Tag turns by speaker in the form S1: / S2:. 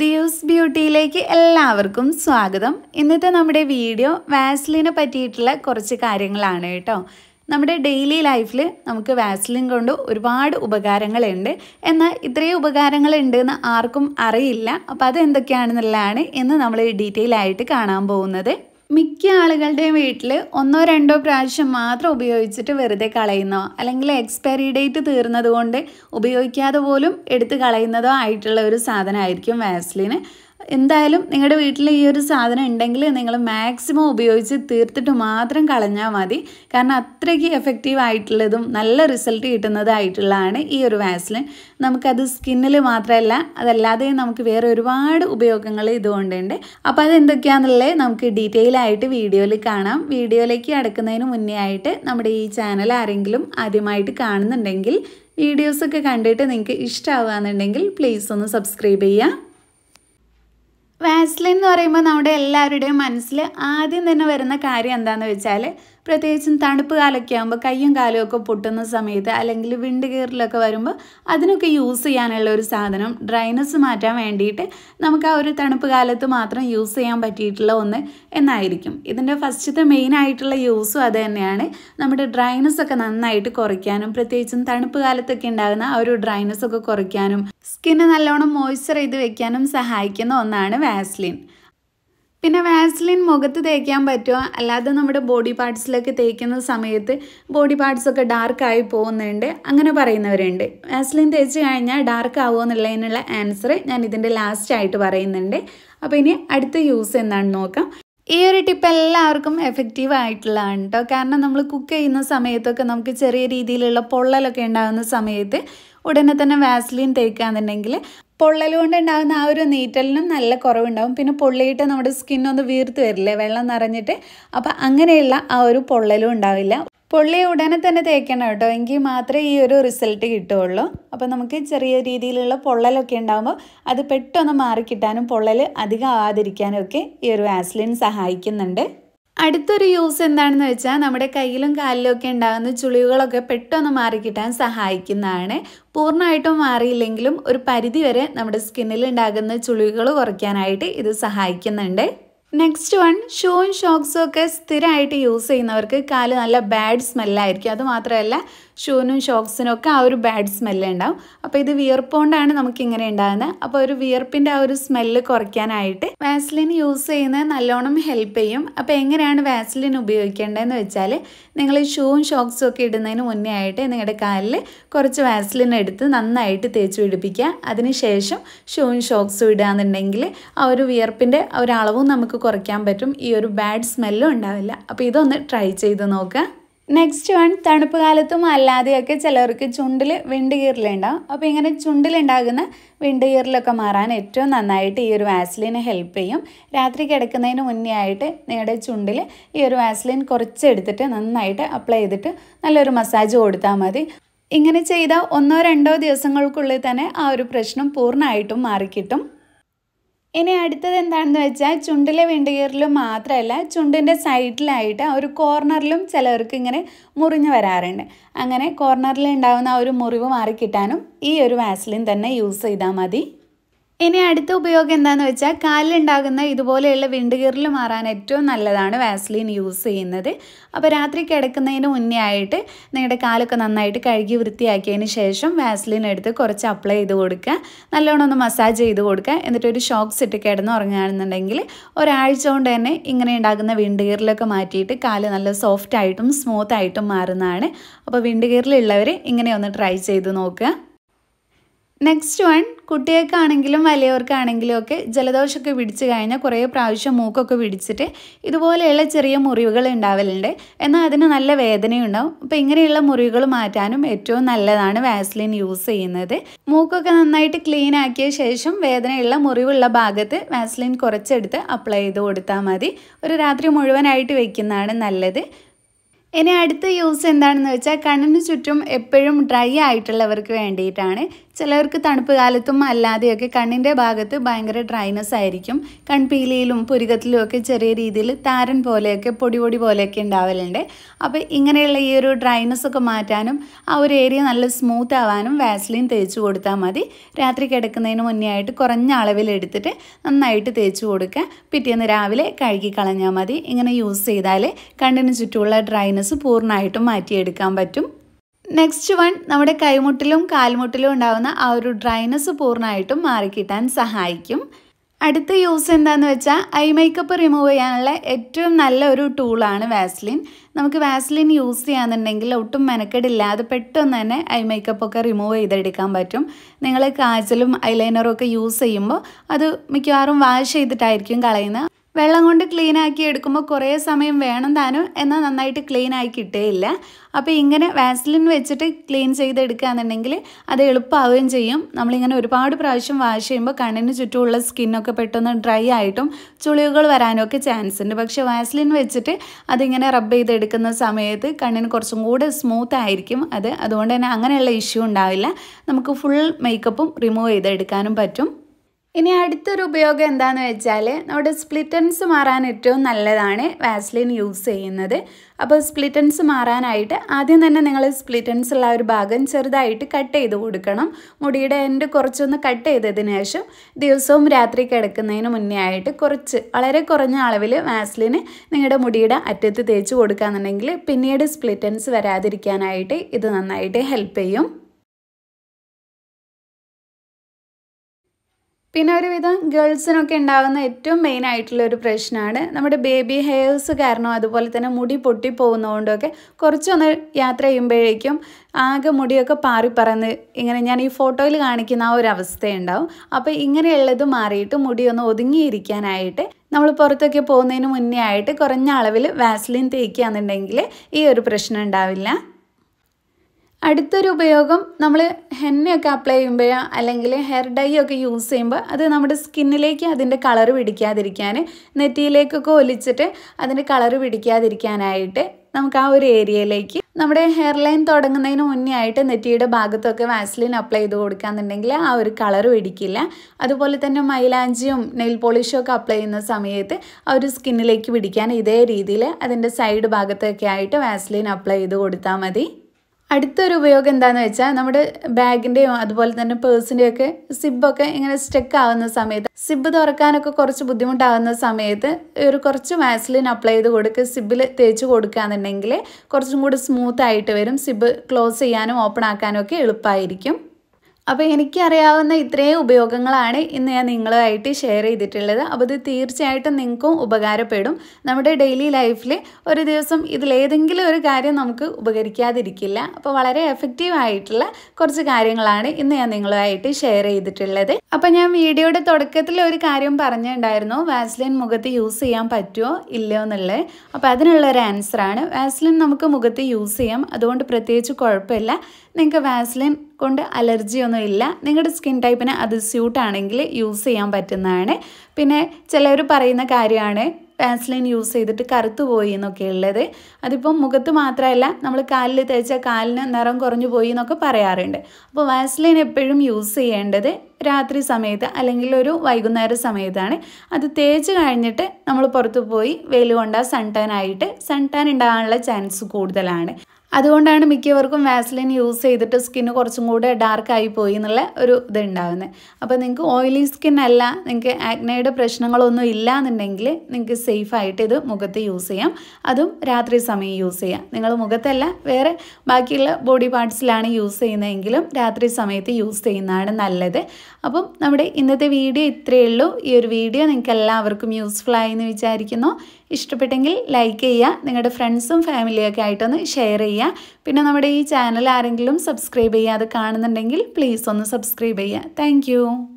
S1: ദിയൂസ് ബ്യൂട്ടിയിലേക്ക് എല്ലാവർക്കും സ്വാഗതം ഇന്നത്തെ നമ്മുടെ വീഡിയോ വാസ്ലിനെ പറ്റിയിട്ടുള്ള കുറച്ച് കാര്യങ്ങളാണ് കേട്ടോ നമ്മുടെ ഡെയിലി ലൈഫിൽ നമുക്ക് വാസ്ലിൻ കൊണ്ട് ഒരുപാട് ഉപകാരങ്ങളുണ്ട് എന്നാൽ ഇത്രയും ഉപകാരങ്ങളുണ്ട് എന്ന് ആർക്കും അറിയില്ല അപ്പോൾ അതെന്തൊക്കെയാണെന്നുള്ളതാണ് എന്ന് ഇന്ന് നമ്മൾ ഡീറ്റെയിൽ ആയിട്ട് കാണാൻ പോകുന്നത് മിക്ക ആളുകളുടെയും വീട്ടിൽ ഒന്നോ രണ്ടോ പ്രാവശ്യം മാത്രം ഉപയോഗിച്ചിട്ട് വെറുതെ കളയുന്നോ അല്ലെങ്കിൽ എക്സ്പയറി ഡേറ്റ് തീർന്നതുകൊണ്ട് ഉപയോഗിക്കാതെ പോലും എടുത്ത് കളയുന്നതോ ആയിട്ടുള്ള ഒരു സാധനമായിരിക്കും വാസ്ലിന് എന്തായാലും നിങ്ങളുടെ വീട്ടിൽ ഈ ഒരു സാധനം ഉണ്ടെങ്കിൽ നിങ്ങൾ മാക്സിമം ഉപയോഗിച്ച് തീർത്തിട്ട് മാത്രം കളഞ്ഞാൽ മതി കാരണം അത്രയ്ക്ക് എഫക്റ്റീവ് ആയിട്ടുള്ളതും നല്ല റിസൾട്ട് കിട്ടുന്നതായിട്ടുള്ളതാണ് ഈ ഒരു വാസ്ലിൻ നമുക്കത് സ്കിന്നിൽ മാത്രമല്ല അതല്ലാതെ നമുക്ക് വേറെ ഒരുപാട് ഉപയോഗങ്ങൾ ഇതുകൊണ്ടുണ്ട് അപ്പോൾ അതെന്തൊക്കെയാണെന്നുള്ളത് നമുക്ക് ഡീറ്റെയിൽ ആയിട്ട് വീഡിയോയിൽ കാണാം വീഡിയോയിലേക്ക് അടക്കുന്നതിന് മുന്നേ ആയിട്ട് നമ്മുടെ ഈ ചാനൽ ആരെങ്കിലും ആദ്യമായിട്ട് കാണുന്നുണ്ടെങ്കിൽ വീഡിയോസൊക്കെ കണ്ടിട്ട് നിങ്ങൾക്ക് ഇഷ്ടമാവുകയെന്നുണ്ടെങ്കിൽ പ്ലീസ് ഒന്ന് സബ്സ്ക്രൈബ് ചെയ്യുക വാസ്ലിൻ എന്ന് പറയുമ്പോൾ നമ്മുടെ എല്ലാവരുടെയും മനസ്സിൽ ആദ്യം തന്നെ വരുന്ന കാര്യം എന്താണെന്ന് വെച്ചാൽ പ്രത്യേകിച്ചും തണുപ്പ് കാലമൊക്കെ ആകുമ്പോൾ കയ്യും കാലും ഒക്കെ പൊട്ടുന്ന സമയത്ത് അല്ലെങ്കിൽ വിണ്ട് കീറലൊക്കെ വരുമ്പോൾ അതിനൊക്കെ യൂസ് ചെയ്യാനുള്ള ഒരു സാധനം ഡ്രൈനസ് മാറ്റാൻ വേണ്ടിയിട്ട് നമുക്ക് ആ ഒരു തണുപ്പ് കാലത്ത് മാത്രം യൂസ് ചെയ്യാൻ പറ്റിയിട്ടുള്ള ഒന്ന് എന്നായിരിക്കും ഇതിൻ്റെ ഫസ്റ്റത്തെ മെയിൻ ആയിട്ടുള്ള യൂസും അത് തന്നെയാണ് നമ്മുടെ ഡ്രൈനസ് ഒക്കെ നന്നായിട്ട് കുറയ്ക്കാനും പ്രത്യേകിച്ചും തണുപ്പ് കാലത്തൊക്കെ ഉണ്ടാകുന്ന ആ ഒരു ഡ്രൈനസ് ഒക്കെ കുറയ്ക്കാനും സ്കിന്ന് നല്ലോണം മോയ്സ്ചർ ചെയ്ത് വെക്കാനും സഹായിക്കുന്ന ഒന്നാണ് വാസ്ലിൻ പിന്നെ വാസ്ലിൻ മുഖത്ത് തേക്കാൻ പറ്റുമോ അല്ലാതെ നമ്മുടെ ബോഡി പാർട്സിലൊക്കെ തേക്കുന്ന സമയത്ത് ബോഡി പാർട്സൊക്കെ ഡാർക്കായി പോകുന്നുണ്ട് അങ്ങനെ പറയുന്നവരുണ്ട് വാസ്ലിൻ തേച്ച് കഴിഞ്ഞാൽ ഡാർക്ക് ആവുമോ എന്നുള്ളതിനുള്ള ആൻസർ ഞാൻ ഇതിൻ്റെ ലാസ്റ്റായിട്ട് പറയുന്നുണ്ട് അപ്പോൾ ഇനി അടുത്ത യൂസ് എന്താണെന്ന് നോക്കാം ഈ ഒരു ടിപ്പ് എല്ലാവർക്കും എഫക്റ്റീവ് ആയിട്ടുള്ളതാണ് കേട്ടോ കാരണം നമ്മൾ കുക്ക് ചെയ്യുന്ന സമയത്തൊക്കെ നമുക്ക് ചെറിയ രീതിയിലുള്ള പൊള്ളലൊക്കെ ഉണ്ടാകുന്ന സമയത്ത് ഉടനെ തന്നെ വാസ്ലിൻ തേക്കാന്നുണ്ടെങ്കിൽ പൊള്ളൽ കൊണ്ടുണ്ടാകുന്ന ആ ഒരു നീറ്റലിനും നല്ല കുറവുണ്ടാവും പിന്നെ പൊള്ളിയിട്ട് നമ്മുടെ സ്കിന്നൊന്ന് വീർത്ത് വരില്ലേ വെള്ളം നിറഞ്ഞിട്ട് അപ്പോൾ അങ്ങനെയുള്ള ആ ഒരു പൊള്ളലും ഉണ്ടാവില്ല പൊള്ളി ഉടനെ തന്നെ തേക്കണം കേട്ടോ എങ്കിൽ മാത്രമേ ഈ ഒരു റിസൾട്ട് കിട്ടുകയുള്ളൂ അപ്പോൾ നമുക്ക് ചെറിയ രീതിയിലുള്ള പൊള്ളലൊക്കെ ഉണ്ടാകുമ്പോൾ അത് പെട്ടെന്ന് മാറിക്കിട്ടാനും പൊള്ളൽ അധികം ആവാതിരിക്കാനും ഒക്കെ ഈ ഒരു വാസ്ലിൻ സഹായിക്കുന്നുണ്ട് അടുത്തൊരു യൂസ് എന്താണെന്ന് വെച്ചാൽ നമ്മുടെ കയ്യിലും കാലിലും ഒക്കെ ഉണ്ടാകുന്ന ചുളിവുകളൊക്കെ പെട്ടെന്ന് മാറിക്കിട്ടാൻ സഹായിക്കുന്നതാണ് പൂർണ്ണമായിട്ടും മാറിയില്ലെങ്കിലും ഒരു പരിധി വരെ നമ്മുടെ സ്കിന്നിൽ ഉണ്ടാകുന്ന ചുളിവുകൾ കുറയ്ക്കാനായിട്ട് ഇത് സഹായിക്കുന്നുണ്ട് നെക്സ്റ്റ് വൺ ഷൂൺ ഷോക്സും ഒക്കെ സ്ഥിരമായിട്ട് യൂസ് ചെയ്യുന്നവർക്ക് കാല് നല്ല ബാഡ് സ്മെല്ലായിരിക്കും അതുമാത്രമല്ല ഷൂവിനും ഷോക്സിനും ഒക്കെ ആ ഒരു ബാഡ് സ്മെല്ല് ഉണ്ടാവും അപ്പോൾ ഇത് വിയർപ്പുകൊണ്ടാണ് ഇങ്ങനെ ഉണ്ടാകുന്നത് അപ്പോൾ ഒരു വിയർപ്പിൻ്റെ ആ ഒരു സ്മെല്ല് കുറയ്ക്കാനായിട്ട് വാസ്ലിൻ യൂസ് ചെയ്യുന്നത് നല്ലോണം ഹെൽപ്പ് ചെയ്യും അപ്പോൾ എങ്ങനെയാണ് വാസ്ലിൻ ഉപയോഗിക്കേണ്ടതെന്ന് വെച്ചാൽ നിങ്ങൾ ഷൂവും ഷോക്സും ഒക്കെ ഇടുന്നതിന് മുന്നേ ആയിട്ട് നിങ്ങളുടെ കാലിൽ കുറച്ച് വാസ്ലിൻ എടുത്ത് നന്നായിട്ട് തേച്ച് പിടിപ്പിക്കുക അതിനുശേഷം ഷൂവും ഷോക്സും ഇടുകയെന്നുണ്ടെങ്കിൽ ആ ഒരു വിയർപ്പിൻ്റെ ഒരളവും നമുക്ക് കുറയ്ക്കാൻ പറ്റും ഈ ഒരു ബാഡ് സ്മെല്ലും ഉണ്ടാവില്ല അപ്പോൾ ഇതൊന്ന് ട്രൈ ചെയ്ത് നോക്കുക നെക്സ്റ്റ് വൺ തണുപ്പ് കാലത്തും അല്ലാതെയൊക്കെ ചിലർക്ക് ചുണ്ടിൽ വിണ്ട് അപ്പോൾ ഇങ്ങനെ ചുണ്ടിലുണ്ടാകുന്ന വിണ്ട് മാറാൻ ഏറ്റവും നന്നായിട്ട് ഈ ഒരു വാസ്ലിൻ ഹെൽപ്പ് ചെയ്യും രാത്രി കിടക്കുന്നതിന് മുന്നേ ആയിട്ട് നിങ്ങളുടെ ചുണ്ടിൽ ഈ ഒരു വാസ്ലിൻ കുറച്ച് എടുത്തിട്ട് നന്നായിട്ട് അപ്ലൈ ചെയ്തിട്ട് നല്ലൊരു മസാജ് കൊടുത്താൽ മതി ഇങ്ങനെ ചെയ്താൽ ഒന്നോ രണ്ടോ ദിവസങ്ങൾക്കുള്ളിൽ തന്നെ ആ ഒരു പ്രശ്നം പൂർണ്ണമായിട്ടും മാറിക്കിട്ടും ഇനി അടുത്തത് എന്താണെന്ന് വെച്ചാൽ ചുണ്ടിലെ വെണ്ടുകീറിലും മാത്രമല്ല ചുണ്ടിൻ്റെ സൈഡിലായിട്ട് ഒരു കോർണറിലും ചിലവർക്ക് ഇങ്ങനെ മുറിഞ്ഞു വരാറുണ്ട് അങ്ങനെ കോർണറിൽ ഉണ്ടാകുന്ന ആ ഒരു മുറിവ് മാറിക്കിട്ടാനും ഈ ഒരു വാസ്ലിൻ തന്നെ യൂസ് ചെയ്താൽ മതി ഇനി അടുത്ത ഉപയോഗം എന്താന്ന് വെച്ചാൽ കാലിലുണ്ടാകുന്ന ഇതുപോലെയുള്ള വിണ്ടുകീറൽ മാറാൻ ഏറ്റവും നല്ലതാണ് വാസ്ലിൻ യൂസ് ചെയ്യുന്നത് അപ്പോൾ രാത്രി കിടക്കുന്നതിന് മുന്നേ ആയിട്ട് നിങ്ങളുടെ കാലൊക്കെ നന്നായിട്ട് കഴുകി വൃത്തിയാക്കിയതിന് ശേഷം വാസ്ലിൻ എടുത്ത് കുറച്ച് അപ്ലൈ ചെയ്ത് കൊടുക്കുക നല്ലോണം ഒന്ന് മസാജ് ചെയ്ത് കൊടുക്കുക എന്നിട്ട് ഒരു ഷോക്സ് ഇട്ട് കിടന്ന് ഉറങ്ങുകയാണെന്നുണ്ടെങ്കിൽ ഒരാഴ്ച കൊണ്ട് തന്നെ ഇങ്ങനെ ഉണ്ടാകുന്ന വിണ്ടുകീറലൊക്കെ മാറ്റിയിട്ട് കാല് നല്ല സോഫ്റ്റ് ആയിട്ടും സ്മൂത്ത് ആയിട്ടും മാറുന്നതാണ് അപ്പോൾ വിണ്ടുകീറലുള്ളവർ ഇങ്ങനെ ഒന്ന് ട്രൈ ചെയ്ത് നോക്കുക നെക്സ്റ്റ് വൺ കുട്ടികൾക്കാണെങ്കിലും വലിയവർക്കാണെങ്കിലും ഒക്കെ ജലദോഷമൊക്കെ പിടിച്ചു കഴിഞ്ഞാൽ കുറേ പ്രാവശ്യം മൂക്കൊക്കെ പിടിച്ചിട്ട് ഇതുപോലെയുള്ള ചെറിയ മുറിവുകൾ ഉണ്ടാവലുണ്ട് എന്നാൽ അതിന് നല്ല വേദനയുണ്ടാവും അപ്പോൾ ഇങ്ങനെയുള്ള മുറിവുകൾ മാറ്റാനും ഏറ്റവും നല്ലതാണ് വാസ്ലിൻ യൂസ് ചെയ്യുന്നത് മൂക്കൊക്കെ നന്നായിട്ട് ക്ലീൻ ആക്കിയ ശേഷം വേദനയുള്ള മുറിവുള്ള ഭാഗത്ത് വാസ്ലിൻ കുറച്ചെടുത്ത് അപ്ലൈ ചെയ്ത് കൊടുത്താൽ മതി ഒരു രാത്രി മുഴുവനായിട്ട് വയ്ക്കുന്നതാണ് നല്ലത് ഇനി അടുത്ത യൂസ് എന്താണെന്ന് വെച്ചാൽ കണ്ണിന് ചുറ്റും എപ്പോഴും ഡ്രൈ ആയിട്ടുള്ളവർക്ക് വേണ്ടിയിട്ടാണ് ചിലർക്ക് തണുപ്പ് കാലത്തും അല്ലാതെയൊക്കെ കണ്ണിൻ്റെ ഭാഗത്ത് ഭയങ്കര ഡ്രൈനസ് ആയിരിക്കും കൺപീലിയിലും പുരികത്തിലും ഒക്കെ ചെറിയ രീതിയിൽ താരൻ പോലെയൊക്കെ പൊടി പൊടി പോലെയൊക്കെ ഉണ്ടാവലുണ്ട് അപ്പോൾ ഇങ്ങനെയുള്ള ഈ ഒരു ഡ്രൈനസ് ഒക്കെ മാറ്റാനും ആ ഒരു ഏരിയ നല്ല സ്മൂത്ത് ആവാനും വാസ്ലിൻ തേച്ച് കൊടുത്താൽ മതി രാത്രി കിടക്കുന്നതിന് മുന്നേ ആയിട്ട് കുറഞ്ഞ അളവിൽ എടുത്തിട്ട് നന്നായിട്ട് തേച്ച് കൊടുക്കുക പിറ്റേന്ന് രാവിലെ കഴുകി കളഞ്ഞാൽ മതി ഇങ്ങനെ യൂസ് ചെയ്താൽ കണ്ണിന് ചുറ്റുമുള്ള ഡ്രൈനസ് പൂർണ്ണമായിട്ടും മാറ്റിയെടുക്കാൻ പറ്റും നെക്സ്റ്റ് വൺ നമ്മുടെ കൈമുട്ടിലും കാൽമുട്ടിലും ഉണ്ടാകുന്ന ആ ഒരു ഡ്രൈനസ് പൂർണ്ണമായിട്ടും മാറിക്കിട്ടാൻ സഹായിക്കും അടുത്ത യൂസ് എന്താന്ന് വെച്ചാൽ ഐ മേക്കപ്പ് റിമൂവ് ചെയ്യാനുള്ള ഏറ്റവും നല്ല ഒരു ടൂളാണ് വാസ്ലിൻ നമുക്ക് വാസ്ലിൻ യൂസ് ചെയ്യാന്നുണ്ടെങ്കിൽ ഒട്ടും മെനക്കെടില്ലാതെ പെട്ടെന്ന് തന്നെ ഐ മേക്കപ്പൊക്കെ റിമൂവ് ചെയ്തെടുക്കാൻ പറ്റും നിങ്ങൾ കാജലും ഐലൈനറും ഒക്കെ യൂസ് ചെയ്യുമ്പോൾ അത് മിക്കവാറും വാഷ് ചെയ്തിട്ടായിരിക്കും കളയുന്നത് വെള്ളം കൊണ്ട് ക്ലീൻ ആക്കി എടുക്കുമ്പോൾ കുറേ സമയം വേണം താനും എന്നാൽ നന്നായിട്ട് ക്ലീൻ ആയി കിട്ടേയില്ല അപ്പോൾ ഇങ്ങനെ വാസലിൻ വെച്ചിട്ട് ക്ലീൻ ചെയ്തെടുക്കുകയാണെന്നുണ്ടെങ്കിൽ അത് എളുപ്പമാവുകയും ചെയ്യും നമ്മളിങ്ങനെ ഒരുപാട് പ്രാവശ്യം വാഷ് ചെയ്യുമ്പോൾ കണ്ണിന് ചുറ്റുമുള്ള സ്കിന്നൊക്കെ പെട്ടെന്ന് ഡ്രൈ ആയിട്ടും ചുളിവുകൾ വരാനൊക്കെ ചാൻസ് ഉണ്ട് പക്ഷേ വാസലിൻ വെച്ചിട്ട് അതിങ്ങനെ റബ്ബ് ചെയ്തെടുക്കുന്ന സമയത്ത് കണ്ണിന് കുറച്ചും കൂടെ സ്മൂത്ത് ആയിരിക്കും അത് അതുകൊണ്ട് തന്നെ അങ്ങനെയുള്ള ഇഷ്യൂ ഉണ്ടാവില്ല നമുക്ക് ഫുൾ മേക്കപ്പും റിമൂവ് ചെയ്തെടുക്കാനും പറ്റും ഇനി അടുത്തൊരു ഉപയോഗം എന്താണെന്ന് വെച്ചാൽ നമ്മുടെ സ്പ്ലിറ്റൻസ് മാറാൻ ഏറ്റവും നല്ലതാണ് വാസ്ലിൻ യൂസ് ചെയ്യുന്നത് അപ്പോൾ സ്പ്ലിറ്റൻസ് മാറാനായിട്ട് ആദ്യം തന്നെ നിങ്ങൾ സ്പ്ലിറ്റൻസ് ഉള്ള ഒരു ഭാഗം ചെറുതായിട്ട് കട്ട് ചെയ്ത് കൊടുക്കണം മുടിയുടെ എൻഡ് കുറച്ചൊന്ന് കട്ട് ചെയ്തതിന് ശേഷം ദിവസവും രാത്രി കിടക്കുന്നതിന് മുന്നേ ആയിട്ട് കുറച്ച് വളരെ കുറഞ്ഞ അളവിൽ വാസ്ലിന് നിങ്ങളുടെ മുടിയുടെ അറ്റത്ത് തേച്ച് കൊടുക്കുകയെന്നുണ്ടെങ്കിൽ പിന്നീട് സ്പ്ലിറ്റൻസ് വരാതിരിക്കാനായിട്ട് ഇത് നന്നായിട്ട് ഹെൽപ്പ് ചെയ്യും പിന്നെ ഒരുവിധം ഗേൾസിനൊക്കെ ഉണ്ടാകുന്ന ഏറ്റവും മെയിൻ ആയിട്ടുള്ള ഒരു പ്രശ്നമാണ് നമ്മുടെ ബേബി ഹെയർസ് കാരണം അതുപോലെ തന്നെ മുടി പൊട്ടിപ്പോകുന്നതുകൊണ്ടൊക്കെ കുറച്ചൊന്ന് യാത്ര ചെയ്യുമ്പോഴേക്കും ആകെ മുടിയൊക്കെ പാറിപ്പറന്ന് ഇങ്ങനെ ഞാൻ ഈ ഫോട്ടോയിൽ കാണിക്കുന്ന ആ ഒരു അവസ്ഥയുണ്ടാവും അപ്പോൾ ഇങ്ങനെയുള്ളത് മാറിയിട്ട് മുടിയൊന്ന് ഒതുങ്ങിയിരിക്കാനായിട്ട് നമ്മൾ പുറത്തൊക്കെ പോകുന്നതിന് മുന്നേ ആയിട്ട് കുറഞ്ഞ അളവിൽ വാസ്ലിൻ തേക്കുകയാണെന്നുണ്ടെങ്കിൽ ഈ ഒരു പ്രശ്നം ഉണ്ടാവില്ല അടുത്തൊരു ഉപയോഗം നമ്മൾ ഹെന്നയൊക്കെ അപ്ലൈ ചെയ്യുമ്പോൾ അല്ലെങ്കിൽ ഹെയർ ഡൈ ഒക്കെ യൂസ് ചെയ്യുമ്പോൾ അത് നമ്മുടെ സ്കിന്നിലേക്ക് അതിൻ്റെ കളർ പിടിക്കാതിരിക്കാൻ നെറ്റിയിലേക്കൊക്കെ ഒലിച്ചിട്ട് അതിൻ്റെ കളർ പിടിക്കാതിരിക്കാനായിട്ട് നമുക്ക് ആ ഒരു ഏരിയയിലേക്ക് നമ്മുടെ ഹെയർ ലൈൻ തുടങ്ങുന്നതിന് മുന്നേ ആയിട്ട് നെറ്റിയുടെ ഭാഗത്തൊക്കെ വാസ്ലിൻ അപ്ലൈ ചെയ്ത് കൊടുക്കുകയെന്നുണ്ടെങ്കിൽ ആ ഒരു കളർ പിടിക്കില്ല അതുപോലെ തന്നെ മൈലാഞ്ചിയും നെയിൽ പോളിഷും ഒക്കെ അപ്ലൈ ചെയ്യുന്ന സമയത്ത് ആ ഒരു സ്കിന്നിലേക്ക് പിടിക്കാൻ ഇതേ രീതിയിൽ അതിൻ്റെ സൈഡ് ഭാഗത്തൊക്കെ ആയിട്ട് വാസ്ലിൻ അപ്ലൈ ചെയ്ത് കൊടുത്താൽ മതി അടുത്തൊരു ഉപയോഗം എന്താണെന്ന് വെച്ചാൽ നമ്മുടെ ബാഗിൻ്റെയും അതുപോലെ തന്നെ പേഴ്സിൻ്റെയും ഒക്കെ സിബൊക്കെ ഇങ്ങനെ സ്റ്റെക്ക് ആവുന്ന സമയത്ത് സിബ് തുറക്കാനൊക്കെ കുറച്ച് ബുദ്ധിമുട്ടാവുന്ന സമയത്ത് ഒരു കുറച്ച് വാസ്ലിൻ അപ്ലൈ ചെയ്ത് കൊടുക്കുക സിബിൽ തേച്ച് കൊടുക്കുകയെന്നുണ്ടെങ്കിൽ കുറച്ചും കൂടി സ്മൂത്ത് ആയിട്ട് വരും സിബ് ക്ലോസ് ചെയ്യാനും ഓപ്പൺ ആക്കാനും ഒക്കെ എളുപ്പമായിരിക്കും അപ്പോൾ എനിക്കറിയാവുന്ന ഇത്രയും ഉപയോഗങ്ങളാണ് ഇന്ന് ഞാൻ നിങ്ങളുമായിട്ട് ഷെയർ ചെയ്തിട്ടുള്ളത് അപ്പോൾ ഇത് തീർച്ചയായിട്ടും നിങ്ങൾക്കും ഉപകാരപ്പെടും നമ്മുടെ ഡെയിലി ലൈഫിൽ ഒരു ദിവസം ഇതിലേതെങ്കിലും ഒരു കാര്യം നമുക്ക് ഉപകരിക്കാതിരിക്കില്ല അപ്പോൾ വളരെ എഫക്റ്റീവ് ആയിട്ടുള്ള കുറച്ച് കാര്യങ്ങളാണ് ഇന്ന് ഞാൻ നിങ്ങളുമായിട്ട് ഷെയർ ചെയ്തിട്ടുള്ളത് അപ്പോൾ ഞാൻ വീഡിയോയുടെ തുടക്കത്തിൽ ഒരു കാര്യം പറഞ്ഞിട്ടുണ്ടായിരുന്നു വാസ്ലിൻ മുഖത്ത് യൂസ് ചെയ്യാൻ പറ്റുമോ ഇല്ലയോ എന്നുള്ളത് അപ്പോൾ അതിനുള്ള ഒരു ആൻസറാണ് വാസ്ലിൻ നമുക്ക് മുഖത്ത് യൂസ് ചെയ്യാം അതുകൊണ്ട് പ്രത്യേകിച്ച് കുഴപ്പമില്ല നിങ്ങൾക്ക് വാസ്ലിൻ കൊണ്ട് അലർജിയൊന്നും ഇല്ല നിങ്ങളുടെ സ്കിൻ ടൈപ്പിന് അത് സ്യൂട്ടാണെങ്കിൽ യൂസ് ചെയ്യാൻ പറ്റുന്നതാണ് പിന്നെ ചിലർ പറയുന്ന കാര്യമാണ് വാസ്ലിൻ യൂസ് ചെയ്തിട്ട് കറുത്തു പോയി എന്നൊക്കെ ഉള്ളത് അതിപ്പം മുഖത്ത് മാത്രമല്ല നമ്മൾ കാലിൽ തേച്ച കാലിന് നിറം കുറഞ്ഞു പോയി എന്നൊക്കെ പറയാറുണ്ട് അപ്പോൾ വാസ്ലിൻ എപ്പോഴും യൂസ് ചെയ്യേണ്ടത് രാത്രി സമയത്ത് അല്ലെങ്കിൽ ഒരു വൈകുന്നേര സമയത്താണ് അത് തേച്ച് കഴിഞ്ഞിട്ട് നമ്മൾ പുറത്തു പോയി വെയിൽ സൺ ടാൻ ആയിട്ട് സൺടാൻ ഉണ്ടാകാനുള്ള ചാൻസ് കൂടുതലാണ് അതുകൊണ്ടാണ് മിക്കവർക്കും വാസ്ലിൻ യൂസ് ചെയ്തിട്ട് സ്കിന്ന് കുറച്ചും കൂടെ ഡാർക്കായി പോയി എന്നുള്ള ഒരു ഇതുണ്ടാകുന്നത് അപ്പോൾ നിങ്ങൾക്ക് ഓയിലി സ്കിൻ അല്ല നിങ്ങൾക്ക് ആക്നയുടെ പ്രശ്നങ്ങളൊന്നും ഇല്ല എന്നുണ്ടെങ്കിൽ നിങ്ങൾക്ക് സേഫായിട്ട് ഇത് മുഖത്ത് യൂസ് ചെയ്യാം അതും രാത്രി സമയം യൂസ് ചെയ്യാം നിങ്ങൾ മുഖത്തല്ല വേറെ ബാക്കിയുള്ള ബോഡി പാർട്സിലാണ് യൂസ് ചെയ്യുന്നതെങ്കിലും രാത്രി സമയത്ത് യൂസ് ചെയ്യുന്നതാണ് നല്ലത് അപ്പം നമ്മുടെ ഇന്നത്തെ വീഡിയോ ഇത്രയേ ഉള്ളൂ ഈ ഒരു വീഡിയോ നിങ്ങൾക്ക് എല്ലാവർക്കും യൂസ്ഫുൾ ആയി എന്ന് വിചാരിക്കുന്നു ഇഷ്ടപ്പെട്ടെങ്കിൽ ലൈക്ക് ചെയ്യുക നിങ്ങളുടെ ഫ്രണ്ട്സും ഫാമിലിയൊക്കെ ആയിട്ടൊന്ന് ഷെയർ ചെയ്യുക പിന്നെ നമ്മുടെ ഈ ചാനൽ ആരെങ്കിലും സബ്സ്ക്രൈബ് ചെയ്യാതെ കാണുന്നുണ്ടെങ്കിൽ പ്ലീസ് ഒന്ന് സബ്സ്ക്രൈബ് ചെയ്യുക താങ്ക്